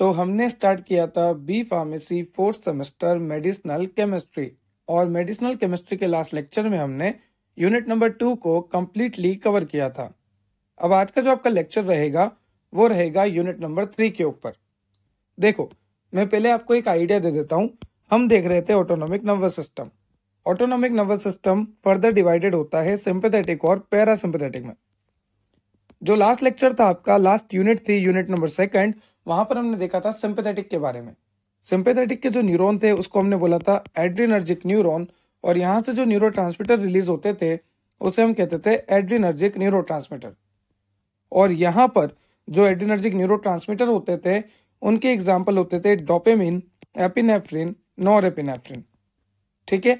तो हमने स्टार्ट किया था B pharmacy fourth semester medicinal chemistry और मेडिसिनल केमिस्ट्री के लास्ट लेक्चर में हमने यूनिट नंबर टू को कम्प्लीटली कवर किया था अब आज का जो आपका लेक्चर रहेगा वो रहेगा यूनिट नंबर थ्री के ऊपर देखो मैं पहले आपको एक आइडिया दे देता हूँ हम देख रहे थे autonomic nervous system autonomic nervous system further divided होता है सिंपथेटिक और पैरासिम्पथेटिक में जो लास्ट लेक्चर था आपका लास्ट यूनिट थी यूनिट नंबर सेकंड वहां पर हमने देखा था सिंपेथेटिक के बारे में सिंपेथेटिक के जो न्यूरोन थे उसको हमने बोला था एड्रीनर्जिक न्यूरोन और यहाँ से जो न्यूरो रिलीज होते थे उसे हम कहते थे एड्रीनर्जिक न्यूरो और यहाँ पर जो एड्रीनर्जिक न्यूरो होते थे उनके एग्जाम्पल होते थे डोपेमिन एपिनेफ्रिन नॉर एपिनेफ्रिन ठीक है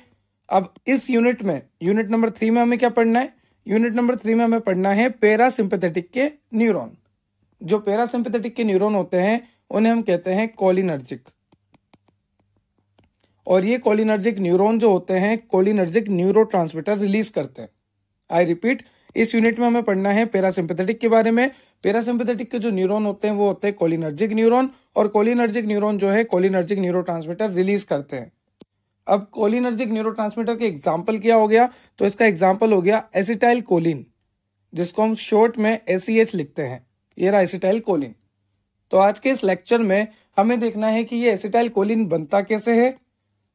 अब इस यूनिट में यूनिट नंबर थ्री में हमें क्या पढ़ना है यूनिट नंबर थ्री में हमें पढ़ना है पेरा सिंपेथेटिक के न्यूरॉन जो पैरासिम्पथेटिक के न्यूरॉन होते हैं उन्हें हम कहते हैं कॉलिनर्जिक और ये कॉलिनर्जिक न्यूरॉन जो होते हैं कॉलिनर्जिक न्यूरो रिलीज करते हैं आई रिपीट इस यूनिट में हमें पढ़ना है पैरासिम्पथेटिक के बारे में पैरासिम्पथेटिक के जो न्यूरॉन होते हैं वो होते हैं कॉलिनर्जिक न्यूरॉन और कॉलिनर्जिक न्यूरॉन जो है कॉलिनर्जिक न्यूरो रिलीज करते हैं अब कोलिनर्जिक न्यूरो के एग्जाम्पल क्या हो गया तो इसका एग्जाम्पल हो गया एसिटाइल कोलिन जिसको हम शॉर्ट में एस e लिखते हैं ये रहा एसिटाइल कोलिन तो आज के इस लेक्चर में हमें देखना है कि ये एसिटाइल कोलिन बनता कैसे है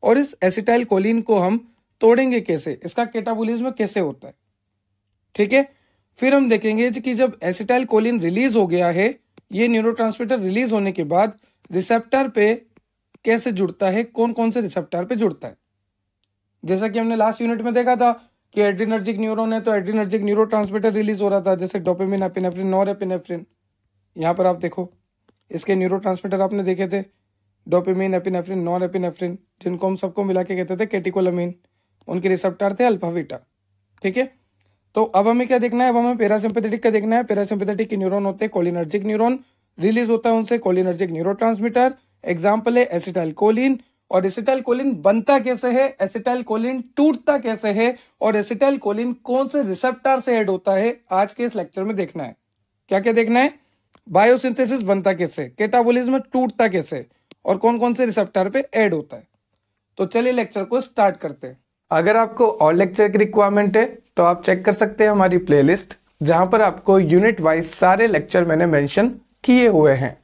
और इस एसिटाइल कोलिन को हम तोड़ेंगे कैसे इसका केटाबोलिज्म कैसे होता है ठीक है फिर हम देखेंगे कि जब एसिटाइल कोलिन रिलीज हो गया है ये न्यूरो रिलीज होने के बाद रिसेप्टर पे कैसे जुड़ता है कौन कौन से रिसेप्टर पे जुड़ता है जैसा कि हमने लास्ट यूनिट में देखा था कि एड्रीनर्जिक न्यूरोन है तो एड्रीनर्जिक न्यूरोट्रांसमीटर रिलीज हो रहा था जैसे डोपेमिन एपिनेफ्रिन नॉर एपिनेफ्रिन यहाँ पर आप देखो इसके न्यूरो आपने देखे थे डोपिमिन एपिनेफ्रिन नॉन एपिनेफ्रिन जिनको हम सबको मिला के कहते थे केटिकोलामीन उनके रिसेप्टर थे अल्फावीटा ठीक है तो अब हमें क्या देखना है अब हमें पैरासिम्पेथेटिक का देखना है पैरासिम्पेथेटिक के न्यूरोन होते हैं कोलिनर्जिक न्यूरोन रिलीज होता है उनसे कोलिनर्जिक न्यूरो ट्रांसमीटर एग्जाम्पल है एसिटाइल कोलिन और एसिटाइल कोलिन बनता कैसे है एसिटाइल कोलिन टूटता कैसे है और एसिटाइल कोलिन कौन से रिसेप्टर से एड होता है आज के इस लेक्चर में देखना है क्या क्या देखना है बायोसिंथेसिस बनता कैसे केटाबोलिज्म टूटता कैसे और कौन कौन से रिसेप्टर पे ऐड होता है तो चलिए लेक्चर को स्टार्ट करते हैं अगर आपको और लेक्चर की रिक्वायरमेंट है तो आप चेक कर सकते हैं हमारी प्लेलिस्ट जहां पर आपको यूनिट वाइज सारे लेक्चर मैंने मेंशन किए हुए हैं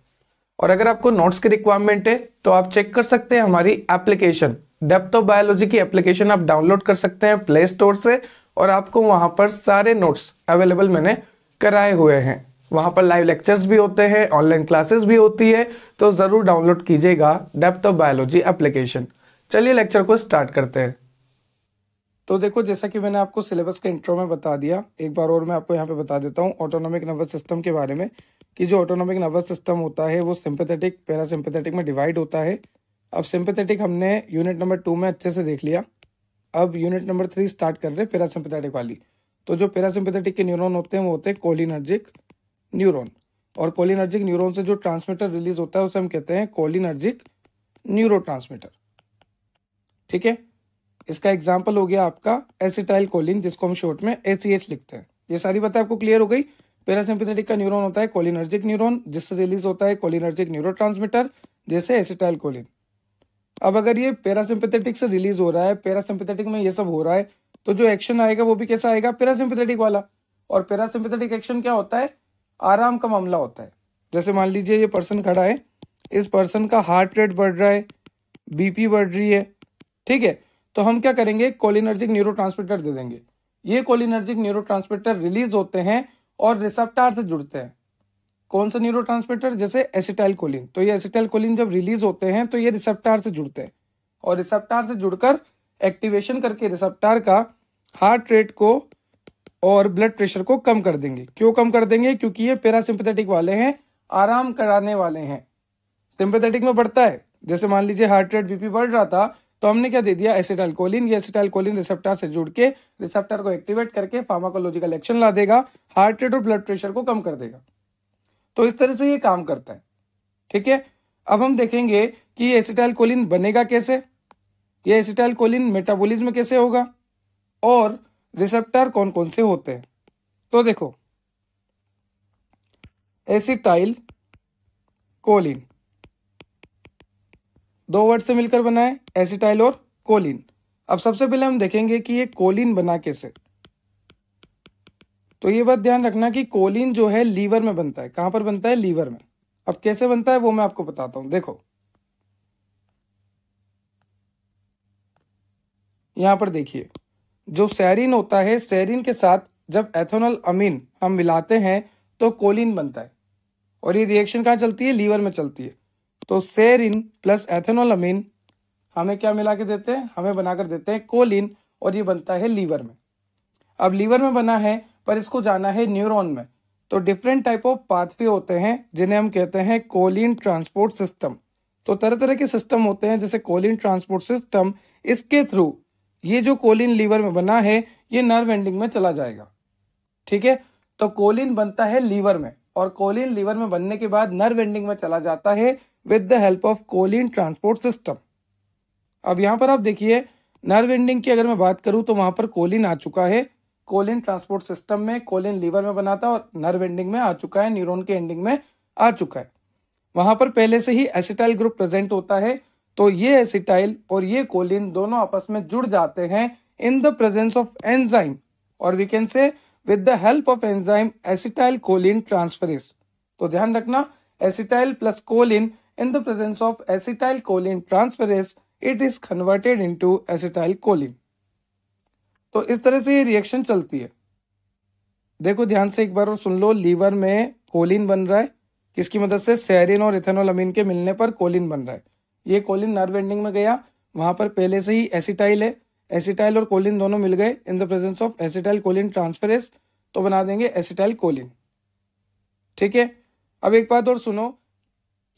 और अगर आपको नोट्स की रिक्वायरमेंट है तो आप चेक कर सकते हैं हमारी एप्लीकेशन डेप्थ ऑफ बायोलॉजी की एप्लीकेशन आप डाउनलोड कर सकते हैं प्ले स्टोर से और आपको वहां पर सारे नोट्स अवेलेबल मैंने कराए हुए हैं वहां पर लाइव लेक्चर्स भी होते हैं ऑनलाइन क्लासेस भी होती है तो ज़रूर डाउनलोड कीजिएगा डेप्थ ऑफ बायोलॉजी एप्लीकेशन चलिए लेक्चर को स्टार्ट करते हैं तो देखो जैसा कि मैंने आपको सिलेबस के इंट्रो में बता दिया एक बार और मैं आपको यहाँ पे बता देता हूँ ऑटोनॉमिक नर्वस सिस्टम के बारे में कि जो ऑटोनॉमिक नर्वस सिस्टम होता है वो सिंपेथेटिक पैरासिंपेथेटिक में डिवाइड होता है अब सिंपेथेटिक हमने यूनिट नंबर टू में अच्छे से देख लिया अब यूनिट नंबर थ्री स्टार्ट कर रहे हैं पैरासिंपेथेटिक वाली तो जो पैरासिंपेथेटिक के न्यूरोन होते हैं वो होते हैं कोलिनर्जिक न्यूरॉन और कोलिनर्जिक न्यूरॉन से जो ट्रांसमीटर रिलीज होता है उसे हम कहते हैं कोलिनर्जिक न्यूरो ठीक है इसका एग्जाम्पल हो गया आपका एसिटाइल कोलिन जिसको हम शॉर्ट में एसीएच लिखते हैं ये सारी बातें आपको क्लियर हो गई पेरासिम्पेटिक का न्यूरॉन होता है कोलिनर्जिक न्यूरॉन जिससे रिलीज होता है कोलिनर्जिक न्यूरोट्रांसमीटर जैसे एसिटाइल कोलिन अब अगर ये पेरासिम्पेथेटिक से रिलीज हो रहा है पेरासिम्पेथेटिक में ये सब हो रहा है तो जो एक्शन आएगा वो भी कैसा आएगा पेरासिम्पेथेटिक वाला और पेरासिम्पेथेटिक एक्शन क्या होता है आराम का मामला होता है जैसे मान लीजिए ये पर्सन खड़ा है इस पर्सन का हार्ट रेट बढ़ रहा है बीपी बढ़ रही है ठीक है तो हम क्या करेंगे कोलिनर्जिक न्यूरो दे देंगे ये कोलिनर्जिक न्यूरो रिलीज होते हैं और रिसेप्टार से जुड़ते हैं कौन सा न्यूरो जैसे एसिटाइल कोलिन तो ये एसिटाइल कोलिन जब रिलीज होते हैं तो ये रिसेप्टार से जुड़ते हैं और रिसेप्टार से जुड़कर एक्टिवेशन करके रिसेप्टार का हार्ट रेट को और ब्लड प्रेशर को कम कर देंगे क्यों कम कर देंगे क्योंकि ये पैरासिम्पथेटिक वाले हैं आराम कराने वाले हैं सिंपथेटिक में बढ़ता है जैसे मान लीजिए हार्ट रेट बीपी बढ़ रहा था तो हमने क्या दे दिया एसिटाइलकोलिन ये एसिटाइलकोलिन रिसेप्टर से जुड़ के रिसेप्टर को एक्टिवेट करके फार्माकोलॉजिकल एक्शन ला देगा हार्ट रेट और ब्लड प्रेशर को कम कर देगा तो इस तरह से ये काम करता है ठीक है अब हम देखेंगे कि एसिटाइलकोलिन बनेगा कैसे ये एसिटाइलकोलिन मेटाबोलिज्म कैसे होगा और रिसेप्टर कौन कौन से होते हैं तो देखो एसिटाइल कोलिन दो वर्ड से मिलकर बना है एसिटाइल और कोलिन अब सबसे पहले हम देखेंगे कि ये कोलिन बना कैसे तो ये बात ध्यान रखना कि कोलिन जो है लीवर में बनता है कहां पर बनता है लीवर में अब कैसे बनता है वो मैं आपको बताता हूं देखो यहां पर देखिए जो सैरिन होता है सैरिन के साथ जब एथोनल अमीन हम मिलाते हैं तो कोलिन बनता है और ये रिएक्शन कहाँ चलती है लीवर में चलती है तो सेरिन प्लस एथेनोल अमीन हमें क्या मिला के देते हैं हमें बनाकर देते हैं कोलिन और ये बनता है लीवर में अब लीवर में बना है पर इसको जाना है न्यूरॉन में तो डिफरेंट टाइप ऑफ पाथवे होते हैं जिन्हें हम कहते हैं कोलिन ट्रांसपोर्ट सिस्टम तो तरह तरह के सिस्टम होते हैं जैसे कोलिन ट्रांसपोर्ट सिस्टम इसके थ्रू ये जो कोलिन लीवर में बना है ये नर्व एंडिंग में चला जाएगा ठीक है तो कोलिन बनता है लीवर में और कोलिन लीवर में बनने के बाद नर्व एंडिंग में चला जाता है with the help of choline transport system अब यहां पर आप देखिए नर्व एंडिंग की अगर मैं बात करूं तो वहां पर कोलिन आ चुका है कोलिन ट्रांसपोर्ट सिस्टम में कोलिन लीवर में बनाता है और नर्व एंडिंग में आ चुका है न्यूरोन के एंडिंग में आ चुका है वहां पर पहले से ही एसिटाइल ग्रुप प्रेजेंट होता है तो ये एसिटाइल और ये कोलिन दोनों आपस में जुड़ जाते हैं in the presence of enzyme और we can say with the help of enzyme acetyl choline transferase तो ध्यान रखना acetyl plus choline in the of acetyl choline of it is converted into acetyl choline तो इस तरह से ये reaction चलती है देखो ध्यान से एक बार और सुन लो लीवर में कोलिन बन रहा है किसकी मदद से सैरिन और इथेनोलमिन के मिलने पर कोलिन बन रहा है ये कोलिन नर्व एंडिंग में गया वहां पर पहले से ही एसिटाइल है एसिटाइल और कोलिन दोनों मिल गए in the presence of acetyl choline transferase तो बना देंगे एसिटाइल कोलिन ठीक है अब एक बात और सुनो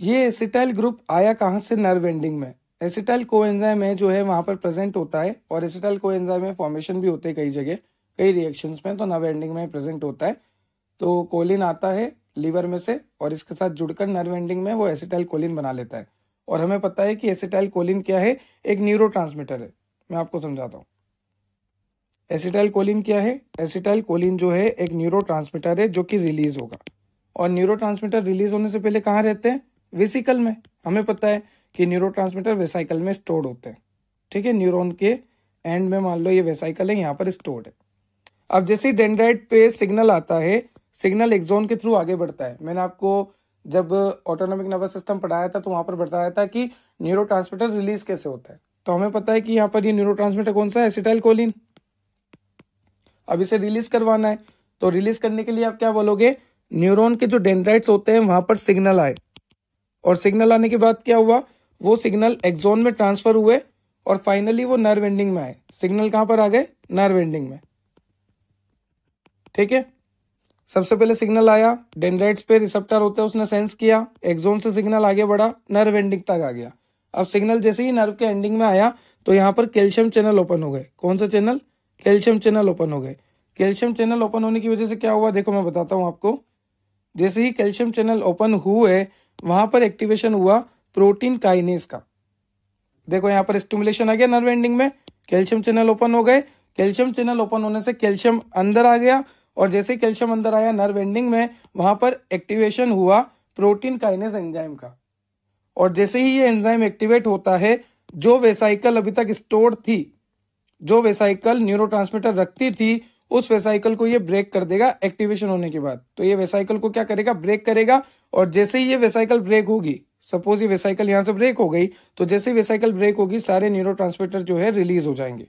ये एसिटाइल ग्रुप आया कहाँ से नर्व एंडिंग में एसिटाइल को एंजाइम है जो है वहां पर प्रेजेंट होता है और एसिटाइल को एंजाइम में फॉर्मेशन भी होते हैं कई जगह कई रिएक्शंस में तो नर्व एंडिंग में प्रेजेंट होता है तो कोलिन आता है लीवर में से और इसके साथ जुड़कर नर्व एंडिंग में वो एसिटाइल कोलिन बना लेता है और हमें पता है कि एसिटाइल कोलिन क्या है एक न्यूरो है मैं आपको समझाता हूँ एसिटाइल कोलिन क्या है एसिटाइल कोलिन जो है एक न्यूरो है जो कि रिलीज होगा और न्यूरो रिलीज होने से पहले कहाँ रहते हैं वेसिकल में हमें पता है कि न्यूरो ट्रांसमीटर वेसाइकल में स्टोर होते हैं ठीक है न्यूरोन के एंड में मान लो ये वेसाइकल है यहाँ पर स्टोर्ड है अब जैसे डेंड्राइट पे सिग्नल आता है सिग्नल एक्जोन के थ्रू आगे बढ़ता है मैंने आपको जब ऑटोनॉमिक नर्वस सिस्टम पढ़ाया था तो वहां पर बताया था कि न्यूरो रिलीज कैसे होता है तो हमें पता है कि यहाँ पर ये न्यूरो कौन सा है एसिटाइल कोलिन अब इसे रिलीज करवाना है तो रिलीज करने के लिए आप क्या बोलोगे न्यूरॉन के जो डेंड्राइट्स होते हैं वहां पर सिग्नल आए और सिग्नल आने के बाद क्या हुआ वो सिग्नल एक्सोन में ट्रांसफर हुए और फाइनली वो नर्व एंडिंग में आए सिग्नल कहां पर आ गए नर्व एंडिंग में ठीक है सबसे पहले सिग्नल आया डेंड्राइट्स पे रिसेप्टर होते हैं उसने सेंस किया एक्सोन से सिग्नल आगे बढ़ा नर्व एंडिंग तक आ गया अब सिग्नल जैसे ही नर्व के एंडिंग में आया तो यहाँ पर कैल्शियम चैनल ओपन हो गए कौन सा चैनल कैल्शियम चैनल ओपन हो गए कैल्शियम चैनल ओपन होने की वजह से क्या हुआ देखो मैं बताता हूँ आपको जैसे ही कैल्शियम चैनल ओपन हुए वहां पर एक्टिवेशन हुआ प्रोटीन काइनेस का देखो यहाँ पर स्टिमुलेशन आ गया नर्व एंडिंग में कैल्शियम चैनल ओपन हो गए कैल्शियम चैनल ओपन होने से कैल्शियम अंदर आ गया और जैसे कैल्शियम अंदर आया नर्व एंडिंग में वहां पर एक्टिवेशन हुआ प्रोटीन काइनेस एंजाइम का और जैसे ही ये एंजाइम एक्टिवेट होता है जो वेसाइकल अभी तक स्टोर थी जो वेसाइकल न्यूरो रखती थी उस वेसाइकल को ये ब्रेक कर देगा एक्टिवेशन होने के बाद तो ये वेसाइकल को क्या करेगा ब्रेक करेगा और जैसे ही ये वेसाइकल ब्रेक होगी सपोज ये वेसाइकल यहां से ब्रेक हो गई तो जैसे वेसाइकल ब्रेक होगी सारे न्यूरो जो है रिलीज हो जाएंगे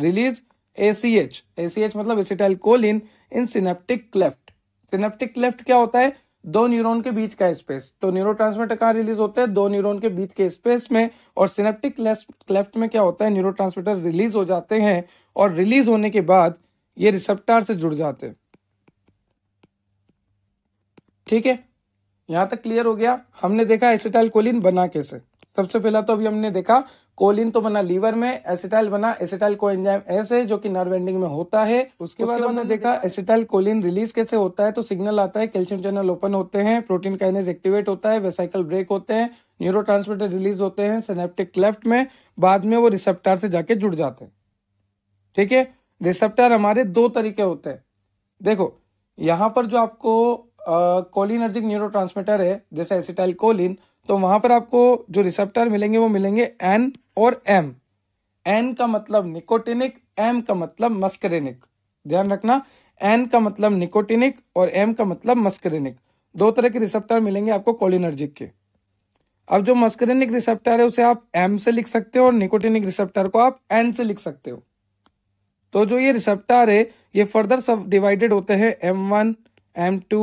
रिलीज एसीएच एसीएच मतलब acetyl choline in synaptic cleft synaptic cleft क्या होता है दो न्यूरॉन के बीच का स्पेस तो न्यूरो ट्रांसमीटर कहाँ रिलीज होता है दो न्यूरॉन के बीच के स्पेस में और सिनेप्टिक क्लेफ्ट में क्या होता है न्यूरो रिलीज हो जाते हैं और रिलीज होने के बाद ये रिसेप्टर से जुड़ जाते हैं ठीक है यहां तक क्लियर हो गया हमने देखा एसिटाइल कोलिन बना कैसे सबसे पहला तो अभी हमने देखा कोलिन तो बना लीवर में एसिटाइल बना एसिटाइल को एंजाइम एस है जो कि नर्व एंडिंग में होता है उसके बाद हमने देखा एसिटाइल कोलिन रिलीज कैसे होता है तो सिग्नल आता है कैल्शियम चैनल ओपन होते हैं प्रोटीन काइनेज एक्टिवेट होता है वेसाइकल ब्रेक होते हैं न्यूरो रिलीज होते हैं सेनेप्टिक क्लेफ्ट में बाद में वो रिसेप्टार से जाके जुड़ जाते हैं ठीक है रिसेप्टर हमारे दो तरीके होते हैं देखो यहां पर जो आपको कोलिनर्जिक न्यूरो है जैसे एसिटाइल कोलिन तो वहां पर आपको जो रिसेप्टर मिलेंगे वो मिलेंगे एन और एम एन का मतलब निकोटिनिक एम का मतलब मस्करेनिक ध्यान रखना एन का मतलब निकोटिनिक और एम का मतलब मस्करेनिक दो तरह के रिसेप्टर मिलेंगे आपको कोलिनर्जिक के अब जो मस्करेनिक रिसेप्टर है उसे आप एम से लिख सकते हो और निकोटिनिक रिसेप्टर को आप एन से लिख सकते हो तो जो ये रिसेप्टर है ये फर्दर सब डिवाइडेड होते हैं M one M two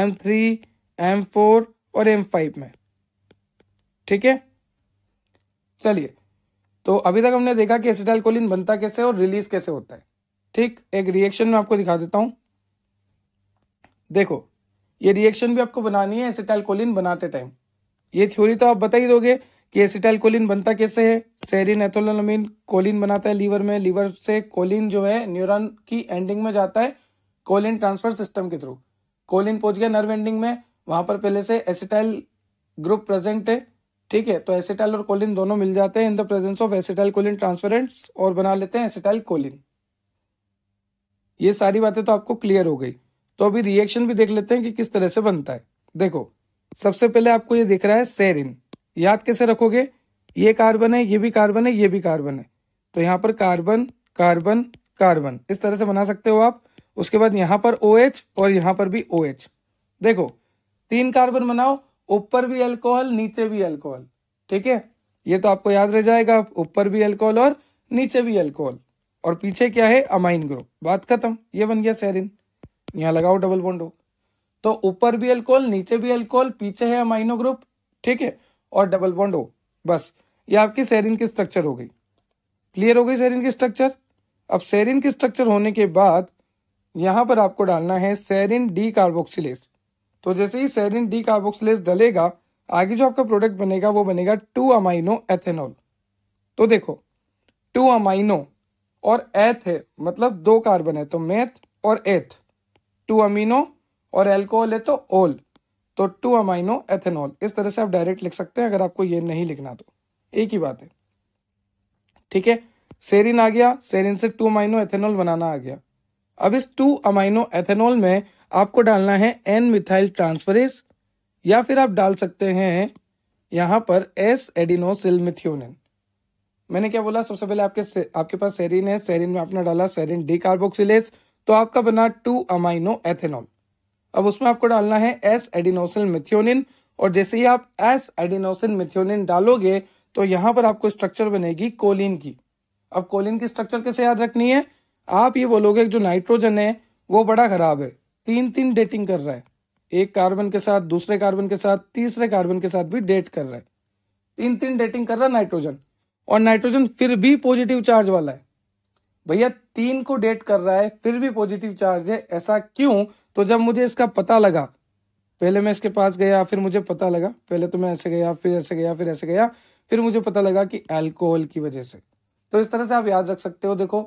M three M four और एम फाइव में ठीक है चलिए तो अभी तक हमने देखा कि एसिटाइलकोलिन बनता कैसे और रिलीज कैसे होता है ठीक एक रिएक्शन में आपको दिखा देता हूं देखो ये रिएक्शन भी आपको बनानी है एसिटाइलकोलिन बनाते टाइम ये थ्योरी तो आप बता ही दोगे कि एसिटाइलकोलिन बनता कैसे है सेरिन एथोलोनामिन कोलिन बनाता है लीवर में लीवर से कोलिन जो है न्यूरॉन की एंडिंग में जाता है कोलिन ट्रांसफर सिस्टम के थ्रू कोलिन पहुंच गया नर्व एंडिंग में वहां पर पहले से एसिटाइल ग्रुप प्रेजेंट है ठीक है तो एसिटाइल और कोलिन दोनों मिल जाते हैं in the presence of acetyl choline transparent और बना लेते हैं एसिटाइल कोलिन ये सारी बातें तो आपको क्लियर हो गई तो अभी रिएक्शन भी देख लेते हैं कि किस तरह से बनता है देखो सबसे पहले आपको ये दिख रहा है सेरिन याद कैसे रखोगे ये कार्बन है ये भी कार्बन है ये भी कार्बन है तो यहाँ पर कार्बन कार्बन कार्बन इस तरह से बना सकते हो आप उसके बाद यहाँ पर ओ OH और यहाँ पर भी ओ OH. देखो तीन कार्बन बनाओ ऊपर भी अल्कोहल नीचे भी अल्कोहल ठीक है ये तो आपको याद रह जाएगा ऊपर भी अल्कोहल और नीचे भी अल्कोहल और पीछे क्या है अमाइन ग्रुप बात खत्म ये बन गया सेरिन यहाँ लगाओ डबल बॉन्डो तो ऊपर भी अल्कोहल नीचे भी अल्कोहल पीछे है अमाइनो ग्रुप ठीक है और डबल बोन्डो बस ये आपकी सेरिन की स्ट्रक्चर हो गई क्लियर हो गई सेरिन की स्ट्रक्चर अब सेरिन की स्ट्रक्चर होने के बाद यहां पर आपको डालना है सेरिन डी कार्बोक्सिलेस्ट तो जैसे ही सेरिन डी कार्बोक्सिलेज डलेगा आगे जो आपका प्रोडक्ट बनेगा वो बनेगा टू अमाइनो एथेनॉल तो देखो टू अमाइनो और एथ है मतलब दो कार्बन है तो मेथ और एथ टू अमीनो और एल्कोहल है तो ओल तो टू अमाइनो एथेनॉल इस तरह से आप डायरेक्ट लिख सकते हैं अगर आपको ये नहीं लिखना तो एक ही बात है ठीक है सेरिन आ गया सेरिन से टू अमाइनो एथेनॉल बनाना आ गया अब इस टू अमाइनो एथेनॉल में आपको डालना है एन मिथाइल ट्रांसफरेस या फिर आप डाल सकते हैं यहाँ पर एस एडिनोसिल मिथ्योनिन मैंने क्या बोला सबसे पहले आपके आपके पास सेरिन है सेरिन में आपने डाला सेरिन डी कार्बोक्सिलेस तो आपका बना टू अमाइनो एथेनॉल अब उसमें आपको डालना है एस एडिनोसिल मिथ्योनिन और जैसे ही आप एस एडिनोसिल मिथ्योनिन डालोगे तो यहाँ पर आपको स्ट्रक्चर बनेगी कोलिन की अब कोलिन की स्ट्रक्चर कैसे याद रखनी है आप ये बोलोगे जो नाइट्रोजन है वो बड़ा खराब है तीन तीन डेटिंग कर रहा है एक कार्बन के साथ दूसरे कार्बन के साथ तीसरे कार्बन के साथ भी डेट कर रहा है तीन तीन डेटिंग कर रहा है नाइट्रोजन और नाइट्रोजन फिर भी पॉजिटिव चार्ज वाला है भैया तीन को डेट कर रहा है फिर भी पॉजिटिव चार्ज है ऐसा क्यों तो जब मुझे इसका पता लगा पहले मैं इसके पास गया फिर मुझे पता लगा पहले तो मैं ऐसे गया फिर ऐसे गया फिर ऐसे गया फिर मुझे पता लगा कि अल्कोहल की वजह से तो इस तरह से आप याद रख सकते हो देखो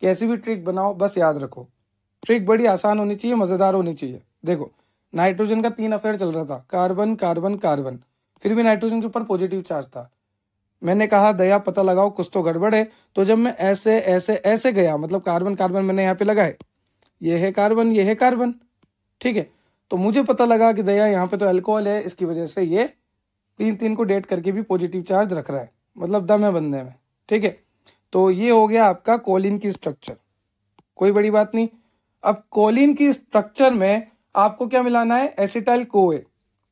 कैसी भी ट्रिक बनाओ बस याद रखो ट्रिक तो बड़ी आसान होनी चाहिए मज़ेदार होनी चाहिए देखो नाइट्रोजन का तीन अफेयर चल रहा था कार्बन कार्बन कार्बन फिर भी नाइट्रोजन के ऊपर पॉजिटिव चार्ज था मैंने कहा दया पता लगाओ कुछ तो गड़बड़ है तो जब मैं ऐसे ऐसे ऐसे गया मतलब कार्बन कार्बन मैंने यहाँ पे लगाए ये है कार्बन ये है कार्बन ठीक है तो मुझे पता लगा कि दया यहाँ पे तो अल्कोहल है इसकी वजह से ये तीन तीन को डेट करके भी पॉजिटिव चार्ज रख रहा है मतलब दम है बंदे में ठीक है तो ये हो गया आपका कोलिन की स्ट्रक्चर कोई बड़ी बात नहीं अब कोलिन की स्ट्रक्चर में आपको क्या मिलाना है एसिटाइल कोए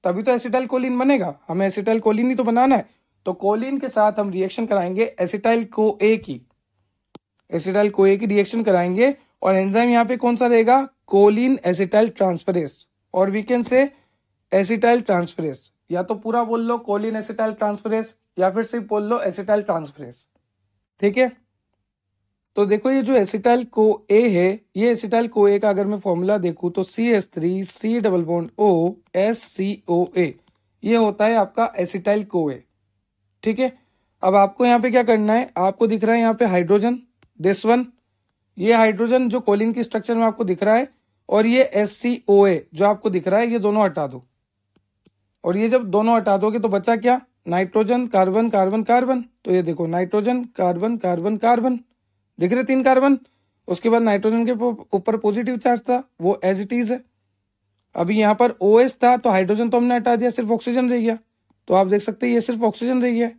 तभी तो एसिटाइल कोलिन बनेगा हमें एसिटाइल कोलिन ही तो बनाना है तो कोलिन के साथ हम रिएक्शन कराएंगे एसिटाइल ए की एसिटाइल को ए की रिएक्शन कराएंगे और एंजाइम यहां पे कौन सा रहेगा कोलिन एसिटाइल ट्रांसफरेस और we can say acetyl transferase या तो पूरा बोल लो कोलिन एसिटाइल ट्रांसफरेस या फिर सिर्फ बोल लो एसिटाइल ट्रांसफरेस ठीक है तो देखो ये जो एसिटाइल को ए है ये एसिटाइल को ए का अगर मैं फॉर्मूला देखू तो C S three C double bond O S C O A ये होता है आपका एसिटाइल को ए ठीक है अब आपको यहाँ पे क्या करना है आपको दिख रहा है यहाँ पे हाइड्रोजन दिस वन ये हाइड्रोजन जो कोलिन की स्ट्रक्चर में आपको दिख रहा है और ये एस सी ओ ए जो आपको दिख रहा है ये दोनों हटा दो और ये जब दोनों हटा दोगे तो बचा क्या नाइट्रोजन कार्बन कार्बन कार्बन तो ये देखो नाइट्रोजन कार्बन कार्बन कार्बन दिख रहे तीन कार्बन उसके बाद नाइट्रोजन के ऊपर पॉजिटिव चार्ज था वो एज इट इज है अभी यहाँ पर ओ एस था तो हाइड्रोजन तो हमने हटा दिया सिर्फ ऑक्सीजन रह गया तो आप देख सकते हैं ये सिर्फ ऑक्सीजन रह गया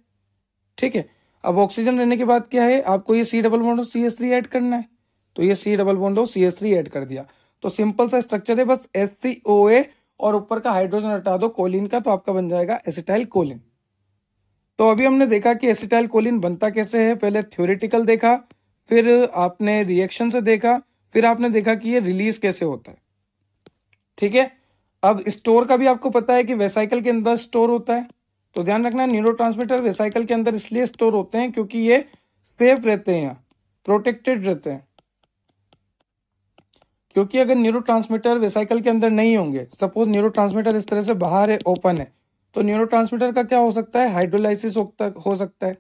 ठीक है अब ऑक्सीजन रहने के बाद क्या है आपको ये C double bond O C S three add करना है तो ये C double bond O C S three add कर दिया तो सिंपल सा स्ट्रक्चर है बस एस सी ओ ए और ऊपर का हाइड्रोजन हटा दो कोलिन का तो आपका बन जाएगा एसिटाइल कोलिन तो अभी हमने देखा कि एसिटाइल कोलिन बनता कैसे है पहले थ्योरिटिकल देखा फिर आपने रिएक्शन से देखा फिर आपने देखा कि ये रिलीज कैसे होता है ठीक है अब स्टोर का भी आपको पता है कि वेसाइकल के अंदर स्टोर होता है तो ध्यान रखना न्यूरो ट्रांसमीटर वेसाइकल के अंदर इसलिए स्टोर होते हैं क्योंकि ये सेफ रहते हैं प्रोटेक्टेड रहते हैं क्योंकि अगर न्यूरो ट्रांसमीटर वेसाइकल के अंदर नहीं होंगे सपोज न्यूरो ट्रांसमीटर इस तरह से बाहर है ओपन है तो न्यूरो ट्रांसमीटर का क्या हो सकता है हाइड्रोलाइसिस हो सकता है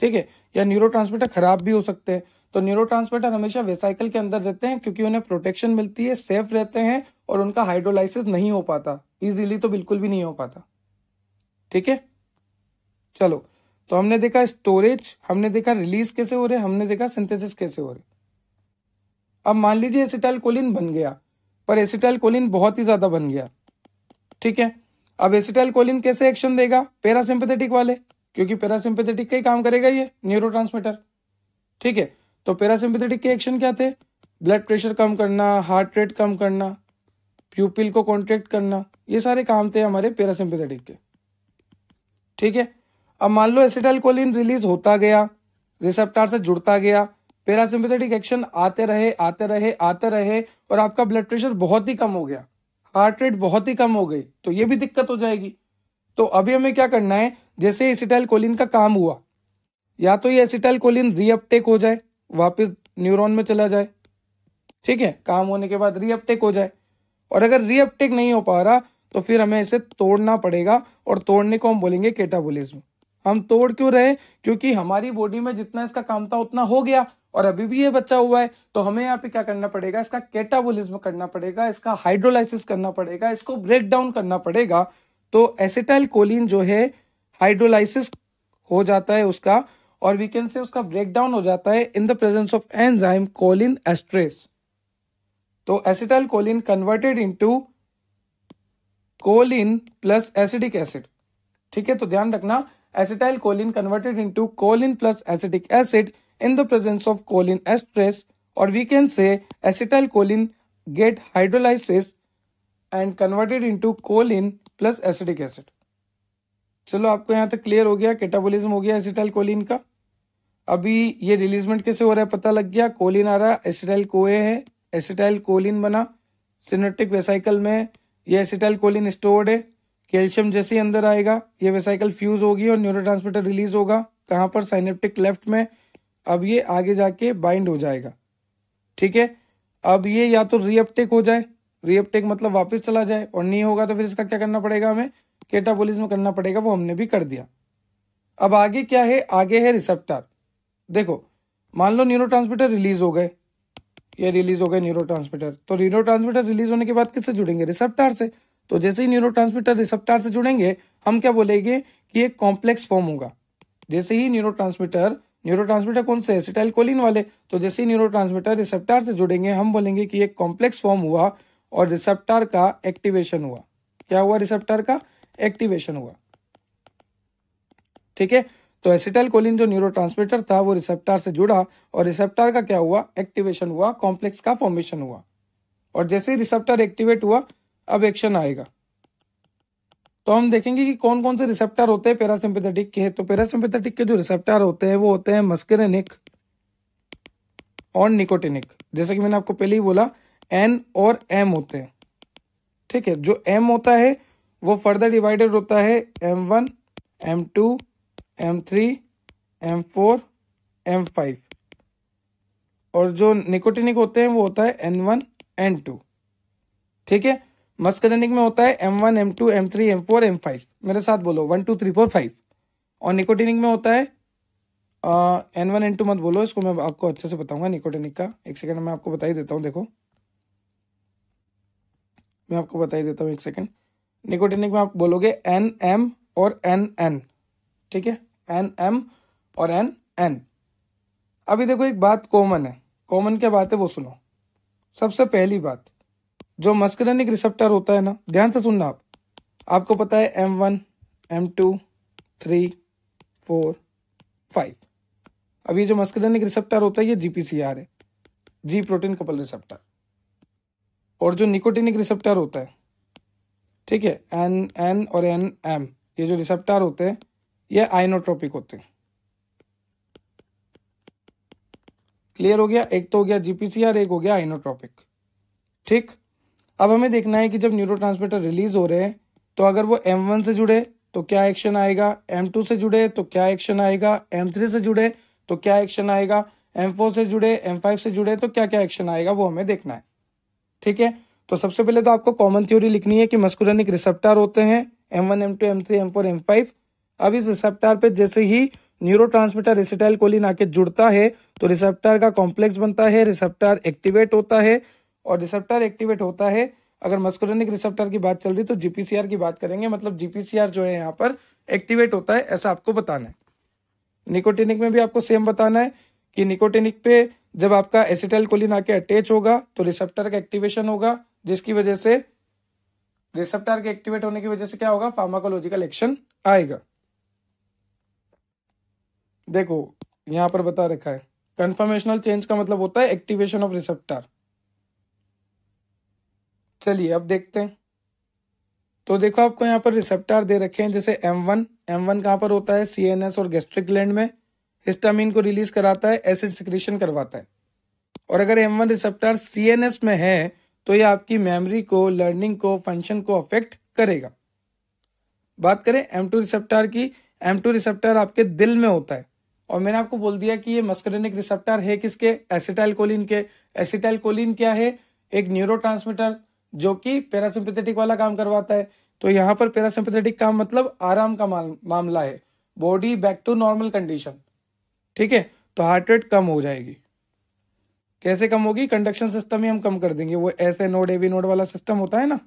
ठीक है या न्यूरो खराब भी हो सकते हैं तो न्यूरो हमेशा वेसाइकल के अंदर रहते हैं क्योंकि उन्हें प्रोटेक्शन मिलती है सेफ रहते हैं और उनका हाइड्रोलाइसिस नहीं हो पाता इजीली तो बिल्कुल भी नहीं हो पाता ठीक है चलो तो हमने देखा स्टोरेज हमने देखा रिलीज कैसे हो रहे हमने देखा सिंथेसिस कैसे हो रहे अब मान लीजिए एसिटाइल कोलिन बन गया पर एसिटाइल कोलिन बहुत ही ज्यादा बन गया ठीक है अब एसिटाइल कोलिन कैसे एक्शन देगा पैरासिम्पथेटिक वाले क्योंकि पैरासिम्पेथेटिक का ही काम करेगा ये न्यूरो ठीक है तो पैरासिम्पेथेटिक के एक्शन क्या थे ब्लड प्रेशर कम करना हार्ट रेट कम करना प्यूपिल को कॉन्ट्रेक्ट करना ये सारे काम थे हमारे पैरासिम्पेथेटिक के ठीक है अब मान लो एसिटाइल कोलिन रिलीज होता गया रिसेप्टार से जुड़ता गया पैरासिम्पेथेटिक एक्शन आते रहे आते रहे आते रहे और आपका ब्लड प्रेशर बहुत ही कम हो गया हार्ट रेट बहुत ही कम हो गई तो ये भी दिक्कत हो जाएगी तो अभी हमें क्या करना है जैसे एसिटाइल कोलिन का काम हुआ या तो ये एसिटाइल कोलिन रीअपटेक हो जाए वापस न्यूरॉन में चला जाए ठीक है काम होने के बाद रीअपटेक हो जाए और अगर रीअपटेक नहीं हो पा रहा तो फिर हमें इसे तोड़ना पड़ेगा और तोड़ने को हम बोलेंगे केटाबोलिज्म हम तोड़ क्यों रहे क्योंकि हमारी बॉडी में जितना इसका काम था उतना हो गया और अभी भी ये बच्चा हुआ है तो हमें यहाँ पे क्या करना पड़ेगा इसका केटाबोलिज्म करना पड़ेगा इसका हाइड्रोलाइसिस करना पड़ेगा इसको ब्रेक डाउन करना पड़ेगा तो एसिटाइल कोलिन जो है हाइड्रोलाइसिस हो जाता है उसका और वी कैन से उसका ब्रेकडाउन हो जाता है in the presence of enzyme choline esterase तो acetyl choline converted into choline plus acidic acid ठीक है तो ध्यान रखना acetyl choline converted into choline plus acidic acid in the presence of choline esterase और can say acetyl choline get hydrolysis and converted converted into choline plus acidic acid चलो आपको यहाँ तक क्लियर हो गया कैटाबोलिज्म हो गया एसिटाइल कोलिन का अभी ये रिलीजमेंट कैसे हो रहा है पता लग गया कोलिन आ रहा है एसिटाइल कोए है एसिटाइल कोलिन बना सिनेटिक वेसाइकल में ये एसिटाइल कोलिन स्टोर्ड है कैल्शियम जैसे ही अंदर आएगा ये वेसाइकल फ्यूज होगी और न्यूरो रिलीज होगा कहाँ पर साइनेप्टिक लेफ्ट में अब ये आगे जाके बाइंड हो जाएगा ठीक है अब ये या तो रीअपटेक हो जाए रीअपटेक मतलब वापस चला जाए और नहीं होगा तो फिर इसका क्या करना पड़ेगा हमें केटाबोलिज्म करना पड़ेगा वो हमने भी कर दिया अब आगे क्या है आगे है रिसेप्टर देखो मान लो न्यूरो रिलीज हो गए या रिलीज हो गए न्यूरो तो न्यूरो रिलीज होने के बाद किससे जुड़ेंगे रिसेप्टर से तो जैसे ही न्यूरो रिसेप्टर से जुड़ेंगे हम क्या बोलेंगे कि एक कॉम्प्लेक्स फॉर्म होगा जैसे ही न्यूरो न्यूरोट्रांसमीटर कौन से एसिटाइल कोलिन वाले तो जैसे ही न्यूरोट्रांसमीटर रिसेप्टर से जुड़ेंगे हम बोलेंगे कि एक कॉम्प्लेक्स फॉर्म हुआ और रिसेप्टर का एक्टिवेशन हुआ क्या हुआ रिसेप्टर का एक्टिवेशन हुआ ठीक है तो एसिटाइल कोलिन जो न्यूरो था वो रिसेप्टर से जुड़ा और रिसेप्टर का क्या हुआ एक्टिवेशन हुआ कॉम्प्लेक्स का फॉर्मेशन हुआ और जैसे ही रिसेप्टर एक्टिवेट हुआ अब एक्शन आएगा तो हम देखेंगे कि कौन कौन से रिसेप्टर होते हैं पैरासिम्पेथेटिक के तो पैरासिम्पेथेटिक के जो रिसेप्टर होते हैं वो होते हैं मस्केरेनिक और निकोटिनिक जैसे कि मैंने आपको पहले ही बोला एन और एम होते हैं ठीक है जो एम होता है वो फर्दर डिवाइडेड होता है M one M two M three M four M five और जो निकोटिनिक होते हैं वो होता है एन वन एन टू ठीक है मस्कनिक में होता है M one M two M three M four M five मेरे साथ बोलो one two three four five और निकोटिनिक में होता है एन वन एन टू मत बोलो इसको मैं आपको अच्छे से बताऊंगा निकोटिनिक का एक सेकेंड मैं आपको बता ही देता हूँ देखो मैं आपको बता ही देता हूँ एक सेकेंड निकोटिनिक में आप बोलोगे एन एम और एन एन ठीक है एन एम और एन एन अभी देखो एक बात कॉमन है कॉमन क्या बात है वो सुनो सबसे पहली बात जो मस्करनिक रिसेप्टर होता है ना ध्यान से सुनना आप आपको पता है M one M two three four five अब ये जो मस्करनिक रिसेप्टर होता है ये जीपीसीआर है जी प्रोटीन कपल रिसेप्टर और जो निकोटिनिक रिसेप्टर होता है ठीक है एन एन और एन एम ये जो रिसेप्टर होते हैं ये आइनोट्रोपिक होते हैं क्लियर हो गया एक तो हो गया जीपीसीआर एक हो गया आइनोट्रोपिक ठीक अब हमें देखना है कि जब न्यूरो रिलीज हो रहे हैं तो अगर वो वन से जुड़े तो क्या एक्शन आएगा टू से जुड़े तो क्या एक्शन आएगा थ्री से जुड़े तो क्या एक्शन आएगा फोर से जुड़े फाइव से जुड़े तो क्या क्या एक्शन आएगा वो हमें देखना है ठीक है तो सबसे पहले तो आपको कॉमन थ्योरी लिखनी है कि मस्कुलनिक रिसेप्टार होते हैं M one M two M three M four M five अब इस रिसेप्टर पे जैसे ही न्यूरो ट्रांसमीटर रिसिटाइल कोलिन आके जुड़ता है तो रिसेप्टर का कॉम्प्लेक्स बनता है रिसेप्टर एक्टिवेट होता है और रिसेप्टर एक्टिवेट होता है अगर मस्कुलनिक रिसेप्टर की बात चल रही तो जीपीसीआर की बात करेंगे मतलब जीपीसीआर जो है यहाँ पर एक्टिवेट होता है ऐसा आपको बताना है निकोटिनिक में भी आपको सेम बताना है कि निकोटिनिक पे जब आपका एसिटाइल कोलिन आके अटैच होगा तो रिसेप्टर का एक्टिवेशन होगा जिसकी वजह से रिसेप्टर के एक्टिवेट होने की वजह से क्या होगा फार्माकोलॉजिकल एक्शन आएगा देखो यहां पर बता रखा है कंफर्मेशनल चेंज का मतलब होता है एक्टिवेशन ऑफ रिसेप्टर चलिए अब देखते हैं तो देखो आपको यहां पर रिसेप्टर दे रखे हैं जैसे एम वन एम वन कहां पर होता है सीएनएस और गैस्ट्रिक ग्लैंड में हिस्टामिन को रिलीज कराता है एसिड सिक्रेशन करवाता है और अगर M one receptor C N S में है तो ये आपकी मेमोरी को लर्निंग को फंक्शन को अफेक्ट करेगा बात करें एम टू रिसेप्टर की एम टू रिसेप्टर आपके दिल में होता है और मैंने आपको बोल दिया कि ये मस्करेनिक रिसेप्टर है किसके एसिटाइल कोलिन के एसिटाइल कोलिन क्या है एक न्यूरो जो कि पैरासिम्पेथेटिक वाला काम करवाता है तो यहाँ पर पैरासिम्पेथेटिक काम मतलब आराम का मामला है body back to normal condition ठीक है तो हार्ट रेट कम हो जाएगी कैसे कम होगी कंडक्शन सिस्टम ही हम कम कर देंगे वो ऐसे नोड एवी नोड वाला सिस्टम होता है ना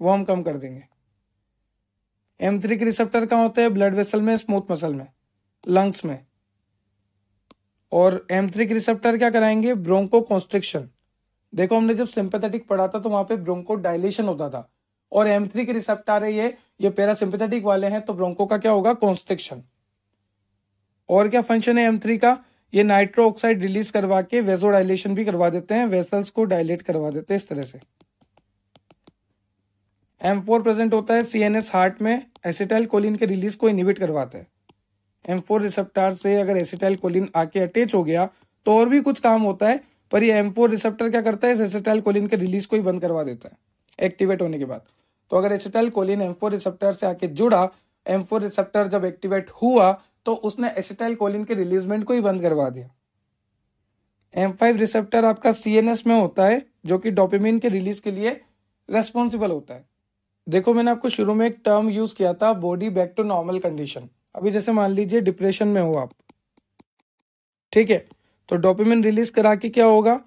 वो हम कम कर देंगे एम थ्री के रिसेप्टर कहाँ होते हैं ब्लड वेसल में स्मूथ मसल में लंग्स में और एम थ्री के रिसेप्टर क्या कराएंगे ब्रोंको कॉन्स्ट्रिक्शन देखो हमने जब सिंपेथेटिक पढ़ा था तो वहां पे ब्रोंको डायलेशन होता था और एम थ्री के रिसेप्टर है ये ये पैरासिम्पथेटिक वाले हैं तो ब्रोंको का क्या होगा कॉन्स्ट्रिक्शन और क्या फंक्शन है एम थ्री का ये नाइट्रो ऑक्साइड रिलीज करवा के वेजो डायलेशन भी करवा देते हैं वेसल्स को डायलेट करवा देते हैं इस तरह से एम फोर प्रेजेंट होता है सी एन एस हार्ट में एसिटाइल कोलिन के रिलीज को इनिबिट करवाता है एम फोर रिसेप्टर से अगर एसिटाइल कोलिन आके अटैच हो गया तो और भी कुछ काम होता है पर ये एम फोर रिसेप्टर क्या करता है इस एसिटाइल कोलिन के रिलीज को ही बंद करवा देता है एक्टिवेट होने के बाद तो अगर acetyl choline M four receptor से आके जुड़ा एम फोर रिसेप्टर जब एक्टिवेट हुआ तो उसने एसिटाइल कोलिन के रिलीजमेंट को ही बंद करवा दिया एम फाइव रिसेप्टर आपका सी एन एस में होता है जो कि डोपामिन के रिलीज के लिए रेस्पॉन्सिबल होता है देखो मैंने आपको शुरू में एक टर्म यूज किया था body back to normal condition अभी जैसे मान लीजिए डिप्रेशन में हो आप ठीक है तो डोपामिन रिलीज करा के क्या होगा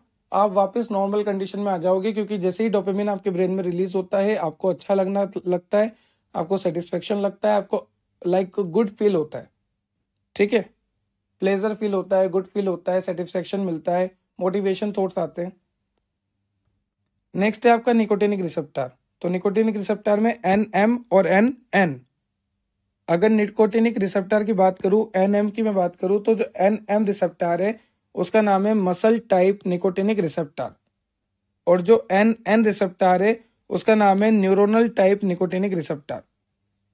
आप वापस नॉर्मल कंडीशन में आ जाओगे क्योंकि जैसे ही डोपामिन आपके ब्रेन में रिलीज होता है आपको अच्छा लगना लगता है आपको सेटिस्फेक्शन लगता है आपको लाइक गुड फील होता है ठीक है प्लेजर फील होता है गुड फील होता है सेटिस्फेक्शन मिलता है मोटिवेशन थॉट्स आते हैं नेक्स्ट है आपका निकोटिनिक रिसेप्टर तो निकोटिनिक रिसेप्टार में एन एम और एन एन अगर निकोटिनिक रिसेप्टार की बात करूं एन एम की मैं बात करूं तो जो एन एम रिसेप्टार है उसका नाम है मसल टाइप निकोटिनिक रिसेप्टार और जो एन एन रिसेप्टार है उसका नाम है न्यूरोनल टाइप निकोटिनिक रिसेप्टार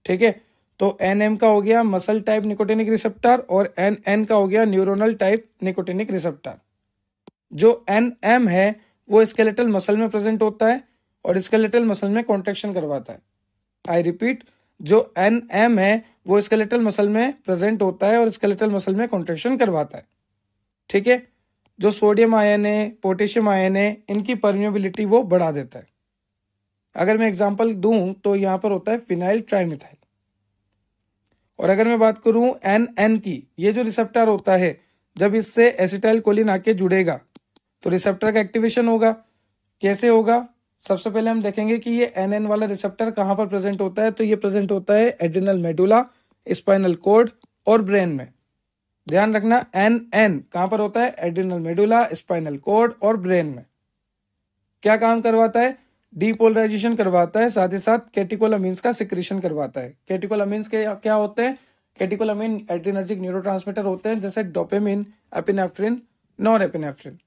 ठीक है तो एन एम का हो गया मसल टाइप निकोटेनिक रिसेप्टर और एन एन का हो गया न्यूरोनल टाइप निकोटेनिक रिसेप्टर जो एन एम है वो स्केलेटल मसल में प्रेजेंट होता है और स्केलेटल मसल में कॉन्ट्रेक्शन करवाता है आई रिपीट जो एन एम है वो स्केलेटल मसल में प्रेजेंट होता है और स्केलेटल मसल में कॉन्ट्रेक्शन करवाता है ठीक है जो सोडियम आयन है पोटेशियम आयन है इनकी परमिबिलिटी वो बढ़ा देता है अगर मैं एग्जाम्पल दूँ तो यहाँ पर होता है फिनाइल ट्राइमिथाइल और अगर मैं बात करूं एन एन की ये जो रिसेप्टर होता है जब इससे एसिटाइल कोलिन आके जुड़ेगा तो रिसेप्टर का एक्टिवेशन होगा कैसे होगा सबसे पहले हम देखेंगे कि ये एन एन वाला रिसेप्टर कहाँ पर प्रेजेंट होता है तो ये प्रेजेंट होता है एड्रिनल मेडुला स्पाइनल कोड और ब्रेन में ध्यान रखना एन एन कहाँ पर होता है एड्रिनल मेडुला स्पाइनल कोड और ब्रेन में क्या काम करवाता है डीपोलराइजेशन करवाता है साथ ही साथ कैटिकोलामीन्स का सिक्रेशन करवाता है कैटिकोलामीन्स के क्या होते हैं कैटिकोलामीन एड्रीनर्जिक न्यूरोट्रांसमीटर होते हैं जैसे डोपेमिन एपिनेफ्रिन नॉन एपिनेफ्रिन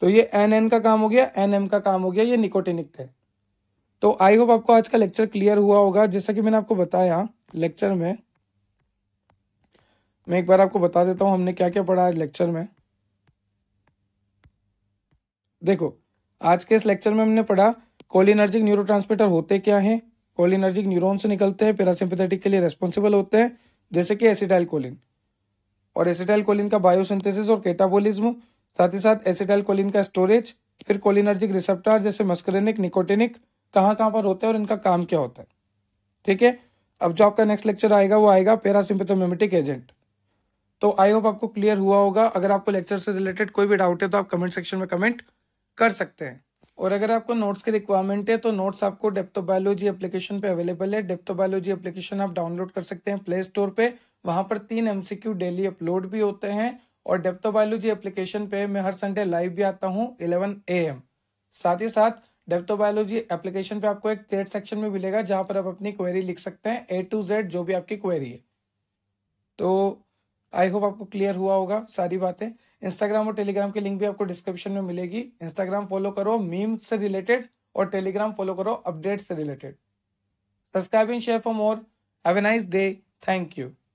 तो ये एन एन का काम हो गया एन एम का काम हो गया ये निकोटिनिक थे तो आई होप आपको आज का लेक्चर क्लियर हुआ होगा जैसा कि मैंने आपको बताया लेक्चर में मैं एक बार आपको बता देता हूं हमने क्या क्या पढ़ा आज लेक्चर में देखो आज के इस लेक्चर में हमने पढ़ा कोलिनर्जिक न्यूरो होते क्या हैं कोलिनर्जिक न्यूरॉन से निकलते हैं पेरासिम्पेथेटिक के लिए रेस्पॉन्सिबल होते हैं जैसे कि एसिटाइल कोलिन और एसिटाइल कोलिन का बायोसिंथेसिस और केटाबोलिज्म साथ ही साथ एसिटाइल कोलिन का स्टोरेज फिर कोलिनर्जिक रिसेप्टर जैसे मस्करेनिक निकोटिनिक कहाँ कहाँ पर होते हैं और इनका काम क्या होता है ठीक है अब जो आपका नेक्स्ट लेक्चर आएगा वो आएगा पेरासिम्पेथोमेमेटिक एजेंट तो आई होप आपको क्लियर हुआ होगा अगर आपको लेक्चर से रिलेटेड कोई भी डाउट है तो आप कमेंट सेक्शन में कमेंट कर सकते हैं और अगर आपको नोट्स की रिक्वायरमेंट है तो नोट्स आपको डेप्टोबायोलॉजी एप्लीकेशन पे अवेलेबल है बायोलॉजी एप्लीकेशन आप डाउनलोड कर सकते हैं प्ले स्टोर पे वहाँ पर तीन एम डेली अपलोड भी होते हैं और बायोलॉजी एप्लीकेशन पे मैं हर संडे लाइव भी आता हूँ इलेवन ए साथ ही साथ डेप्टोबायोलॉजी एप्लीकेशन पे आपको एक थर्ड सेक्शन में मिलेगा जहाँ पर आप अपनी क्वेरी लिख सकते हैं ए टू जेड जो भी आपकी क्वेरी है तो आई होप आपको क्लियर हुआ होगा सारी बातें इंस्टाग्राम और टेलीग्राम की लिंक भी आपको डिस्क्रिप्शन में मिलेगी इंस्टाग्राम फॉलो करो मीम से रिलेटेड और टेलीग्राम फॉलो करो अपडेट से related subscribe in share for more have a nice day thank you